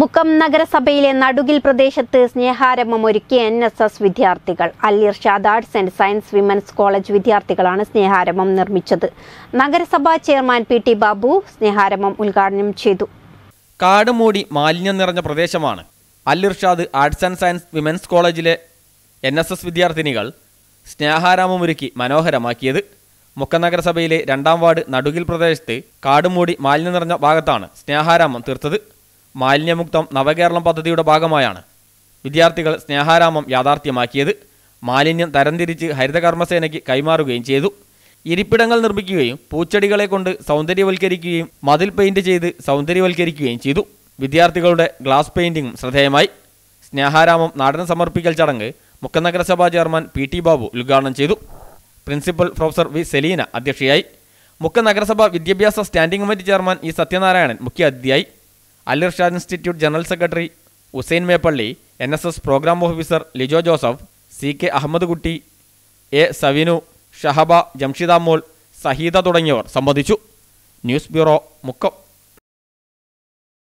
മുക്കം നഗരസഭയിലെ നടുകിൽ പ്രദേശത്ത് സ്നേഹാരംഭം ഒരുക്കിയ എൻ എസ് എസ് വിദ്യാർത്ഥികൾ Alirshad arts and science women's college വിദ്യാർത്ഥികളാണ് സ്നേഹാരംഭം നിർമ്മിച്ചത് നഗരസഭാ ചെയർമാൻ പി ടി ബാബു സ്നേഹാരംഭം ഉദ്ഘാടനം ചെയ്തു കാടുമൂടി മാലിന്യം നിറഞ്ഞ പ്രദേശമാണ് Alirshad arts and science women's കോളേജിലെ എൻ എസ് എസ് വിദ്യാർത്ഥിനികൾ സ്നേഹാരാമമൊരുക്കി മനോഹരമാക്കിയത് മുക്കം നഗരസഭയിലെ രണ്ടാം വാർഡ് നടുകിൽ പ്രദേശത്ത് കാടുമൂടി മാലിന്യം നിറഞ്ഞ ഭാഗത്താണ് സ്നേഹാരാമം തീർത്തത് മാലിന്യമുക്തം നവകേരളം പദ്ധതിയുടെ ഭാഗമായാണ് വിദ്യാർത്ഥികൾ സ്നേഹാരാമം യാഥാർത്ഥ്യമാക്കിയത് മാലിന്യം തരംതിരിച്ച് ഹരിതകർമ്മസേനയ്ക്ക് കൈമാറുകയും ചെയ്തു ഇരിപ്പിടങ്ങൾ നിർമ്മിക്കുകയും പൂച്ചെടികളെ കൊണ്ട് സൗന്ദര്യവൽക്കരിക്കുകയും മതിൽ പെയിന്റ് ചെയ്ത് സൗന്ദര്യവൽക്കരിക്കുകയും ചെയ്തു വിദ്യാർത്ഥികളുടെ ഗ്ലാസ് പെയിന്റിംഗും ശ്രദ്ധേയമായി സ്നേഹാരാമം നാടിന് സമർപ്പിക്കൽ ചടങ്ങ് മുഖ്യനഗരസഭാ ചെയർമാൻ പി ടി ബാബു ഉദ്ഘാടനം ചെയ്തു പ്രിൻസിപ്പൽ പ്രൊഫസർ വി സെലീന അധ്യക്ഷയായി മുഖ്യനഗരസഭാ വിദ്യാഭ്യാസ standing committee chairman E Sathyanarayanan മുഖ്യാതിഥിയായി Alirshad institute general secretary Usain Meppally N S S programme officer Lijo Joseph C K Ahammed Kutty A സവിനു ഷഹബ Jamshida മോൾ സഹീദ തുടങ്ങിയവർ സംബന്ധിച്ചു ന്യൂസ് ബ്യൂറോ മുക്കം